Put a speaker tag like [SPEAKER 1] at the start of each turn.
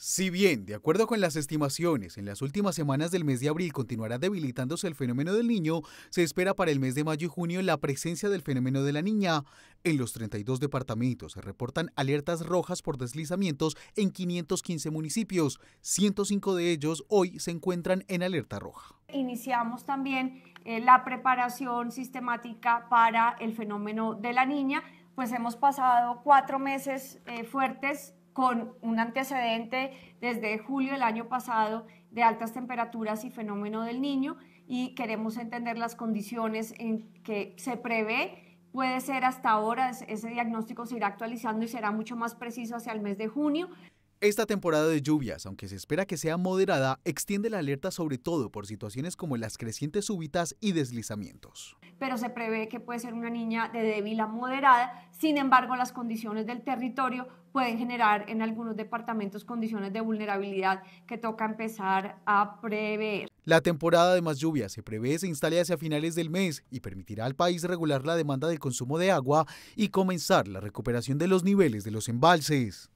[SPEAKER 1] Si bien, de acuerdo con las estimaciones, en las últimas semanas del mes de abril continuará debilitándose el fenómeno del niño, se espera para el mes de mayo y junio la presencia del fenómeno de la niña. En los 32 departamentos se reportan alertas rojas por deslizamientos en 515 municipios. 105 de ellos hoy se encuentran en alerta roja.
[SPEAKER 2] Iniciamos también eh, la preparación sistemática para el fenómeno de la niña, pues hemos pasado cuatro meses eh, fuertes con un antecedente desde julio del año pasado de altas temperaturas y fenómeno del niño y queremos entender las condiciones en que se prevé. Puede ser hasta ahora, ese diagnóstico se irá actualizando y será mucho más preciso hacia el mes de junio.
[SPEAKER 1] Esta temporada de lluvias, aunque se espera que sea moderada, extiende la alerta sobre todo por situaciones como las crecientes súbitas y deslizamientos.
[SPEAKER 2] Pero se prevé que puede ser una niña de débil a moderada, sin embargo las condiciones del territorio pueden generar en algunos departamentos condiciones de vulnerabilidad que toca empezar a prever.
[SPEAKER 1] La temporada de más lluvias se prevé se instale hacia finales del mes y permitirá al país regular la demanda de consumo de agua y comenzar la recuperación de los niveles de los embalses.